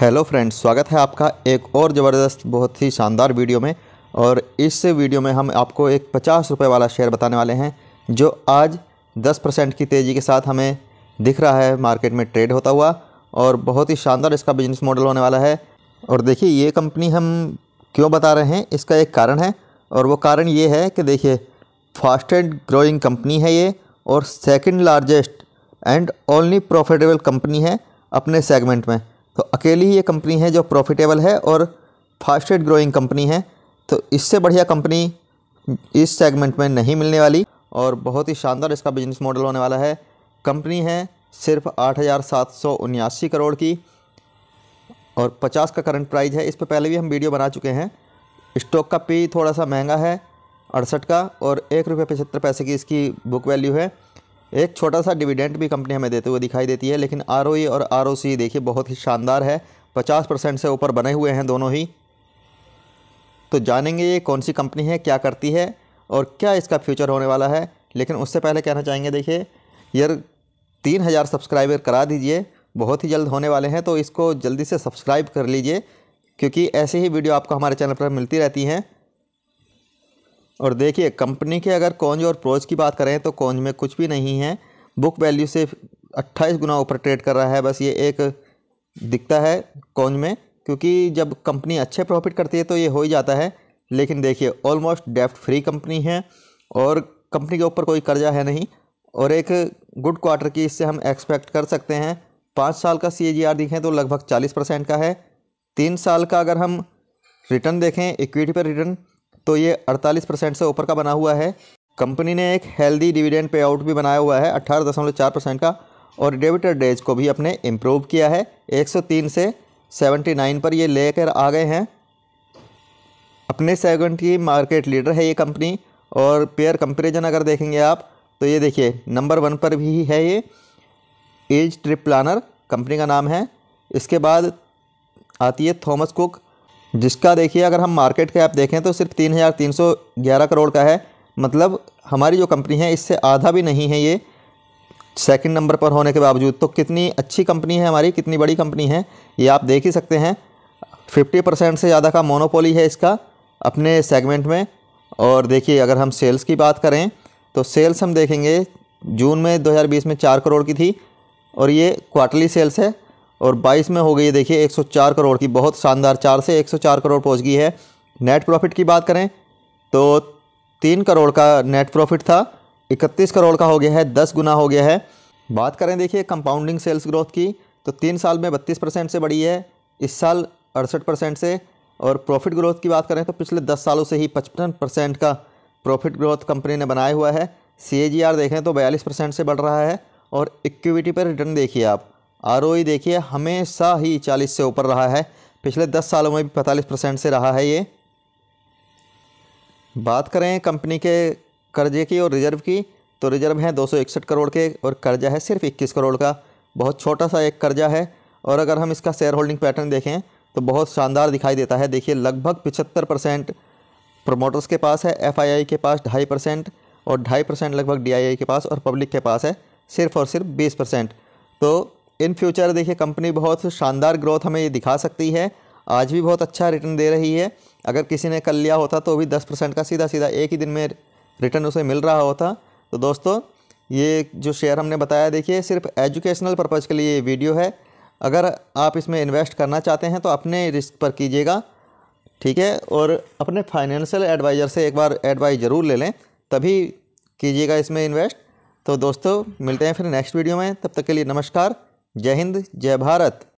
hello friends स्वागत है आपका एक और ज़बरदस्त बहुत ही शानदार वीडियो में और इस वीडियो में हम आपको एक पचास रुपये वाला शेयर बताने वाले हैं जो आज दस परसेंट की तेज़ी के साथ हमें दिख रहा है मार्केट में ट्रेड होता हुआ और बहुत ही शानदार इसका बिजनेस मॉडल होने वाला है और देखिए ये कंपनी हम क्यों बता रहे हैं इसका एक कारण है और वो कारण ये है कि देखिए फास्टेस्ट ग्रोइंग कंपनी है ये और second largest and only profitable company है अपने सेगमेंट में तो अकेली ही ये कंपनी है जो प्रॉफिटेबल है और फास्टेड ग्रोइंग कंपनी है तो इससे बढ़िया कंपनी इस सेगमेंट में नहीं मिलने वाली और बहुत ही शानदार इसका बिजनेस मॉडल होने वाला है कंपनी है सिर्फ आठ हज़ार सात सौ उन्यासी करोड़ की और पचास का करंट प्राइस है इस पर पहले भी हम वीडियो बना चुके हैं स्टॉक का पी थोड़ा सा महंगा है अड़सठ का और एक रुपये पचहत्तर पैसे की इसकी बुक वैल्यू है एक छोटा सा डिविडेंट भी कंपनी हमें देते हुए दिखाई देती है लेकिन आर e और आर देखिए बहुत ही शानदार है पचास परसेंट से ऊपर बने हुए हैं दोनों ही तो जानेंगे ये कौन सी कंपनी है क्या करती है और क्या इसका फ्यूचर होने वाला है लेकिन उससे पहले कहना चाहेंगे देखिए यार तीन हज़ार सब्सक्राइबर करा दीजिए बहुत ही जल्द होने वाले हैं तो इसको जल्दी से सब्सक्राइब कर लीजिए क्योंकि ऐसे ही वीडियो आपको हमारे चैनल पर मिलती रहती हैं और देखिए कंपनी के अगर कॉन्ज और प्रोज की बात करें तो कौन में कुछ भी नहीं है बुक वैल्यू से अट्ठाईस गुना ऊपर ट्रेड कर रहा है बस ये एक दिखता है कौन में क्योंकि जब कंपनी अच्छे प्रॉफिट करती है तो ये हो ही जाता है लेकिन देखिए ऑलमोस्ट डेफ्ट फ्री कंपनी है और कंपनी के ऊपर कोई कर्जा है नहीं और एक गुड क्वार्टर की इससे हम एक्सपेक्ट कर सकते हैं पाँच साल का सी देखें तो लगभग चालीस परसेंट का है तीन साल का अगर हम रिटर्न देखें इक्विटी पर रिटर्न तो ये 48 परसेंट से ऊपर का बना हुआ है कंपनी ने एक हेल्दी डिविडेंड पे आउट भी बनाया हुआ है अट्ठारह दशमलव चार परसेंट का और डेबिटर डेज को भी अपने इम्प्रूव किया है 103 से 79 पर ये लेकर आ गए हैं अपने सेगमेंट की मार्केट लीडर है ये कंपनी और पेयर कंपेरिजन अगर देखेंगे आप तो ये देखिए नंबर वन पर भी है ये एज ट्रिप प्लानर कंपनी का नाम है इसके बाद आती है थॉमस कुक जिसका देखिए अगर हम मार्केट कैप देखें तो सिर्फ तीन हज़ार तीन सौ ग्यारह करोड़ का है मतलब हमारी जो कंपनी है इससे आधा भी नहीं है ये सेकंड नंबर पर होने के बावजूद तो कितनी अच्छी कंपनी है हमारी कितनी बड़ी कंपनी है ये आप देख ही सकते हैं फिफ्टी परसेंट से ज़्यादा का मोनोपोली है इसका अपने सेगमेंट में और देखिए अगर हम सेल्स की बात करें तो सेल्स हम देखेंगे जून में 2020 में चार करोड़ की थी और ये क्वार्टरली सेल्स है और 22 में हो गई है देखिए 104 करोड़ की बहुत शानदार चार से 104 करोड़ पहुंच गई है नेट प्रॉफिट की बात करें तो तीन करोड़ का नेट प्रॉफिट था इकतीस करोड़ का हो गया है दस गुना हो गया है बात करें देखिए कंपाउंडिंग सेल्स ग्रोथ की तो तीन साल में बत्तीस परसेंट से बढ़ी है इस साल अड़सठ परसेंट से और प्रॉफिट ग्रोथ की बात करें तो पिछले दस सालों से ही पचपन परसेंट का प्रॉफिट ग्रोथ कंपनी ने बनाया हुआ है सी देखें तो बयालीस परसेंट से बढ़ रहा है और इक्विटी पर रिटर्न देखिए आप आर देखिए हमेशा ही चालीस से ऊपर रहा है पिछले दस सालों में भी पैंतालीस परसेंट से रहा है ये बात करें कंपनी के कर्जे की और रिजर्व की तो रिजर्व है दो करोड़ के और कर्जा है सिर्फ इक्कीस करोड़ का बहुत छोटा सा एक कर्जा है और अगर हम इसका शेयर होल्डिंग पैटर्न देखें तो बहुत शानदार दिखाई देता है देखिए लगभग पिछहत्तर परसेंट प्रमोटर्स के पास है एफआईआई के पास ढाई परसेंट और ढाई परसेंट लगभग डीआईआई के पास और पब्लिक के पास है सिर्फ और सिर्फ बीस परसेंट तो इन फ्यूचर देखिए कंपनी बहुत शानदार ग्रोथ हमें ये दिखा सकती है आज भी बहुत अच्छा रिटर्न दे रही है अगर किसी ने कल लिया होता तो भी दस परसेंट का सीधा सीधा एक ही दिन में रिटर्न उसे मिल रहा होता तो दोस्तों ये जो शेयर हमने बताया देखिए सिर्फ एजुकेशनल पर्पज़ के लिए ये वीडियो है अगर आप इसमें इन्वेस्ट करना चाहते हैं तो अपने रिस्क पर कीजिएगा ठीक है और अपने फाइनेंशियल एडवाइज़र से एक बार एडवाइस ज़रूर ले लें तभी कीजिएगा इसमें इन्वेस्ट तो दोस्तों मिलते हैं फिर नेक्स्ट वीडियो में तब तक के लिए नमस्कार जय हिंद जय भारत